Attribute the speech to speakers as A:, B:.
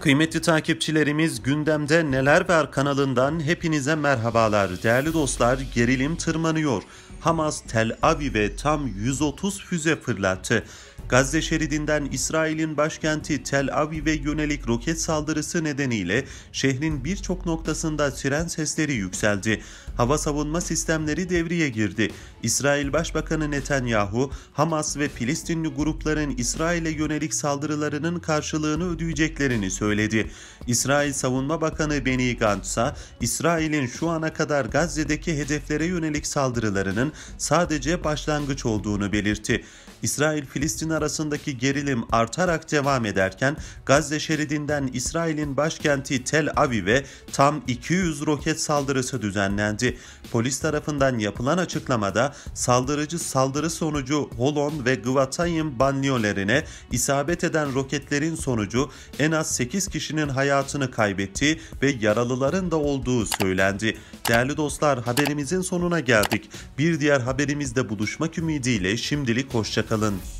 A: Kıymetli takipçilerimiz gündemde neler var kanalından hepinize merhabalar. Değerli dostlar gerilim tırmanıyor. Hamas Tel Aviv'e tam 130 füze fırlattı. Gazze şeridinden İsrail'in başkenti Tel Aviv'e yönelik roket saldırısı nedeniyle şehrin birçok noktasında siren sesleri yükseldi. Hava savunma sistemleri devreye girdi. İsrail Başbakanı Netanyahu, Hamas ve Filistinli grupların İsrail'e yönelik saldırılarının karşılığını ödeyeceklerini söyledi. İsrail Savunma Bakanı Benny Gantz ise İsrail'in şu ana kadar Gazze'deki hedeflere yönelik saldırılarının sadece başlangıç olduğunu belirtti. İsrail Filistin arasındaki gerilim artarak devam ederken Gazze şeridinden İsrail'in başkenti Tel Aviv'e tam 200 roket saldırısı düzenlendi. Polis tarafından yapılan açıklamada saldırıcı saldırı sonucu Holon ve Gvatayim banliyölerine isabet eden roketlerin sonucu en az 8 kişinin hayatını kaybettiği ve yaralıların da olduğu söylendi. Değerli dostlar haberimizin sonuna geldik. Bir diğer haberimizde buluşmak ümidiyle şimdilik hoşçakalın.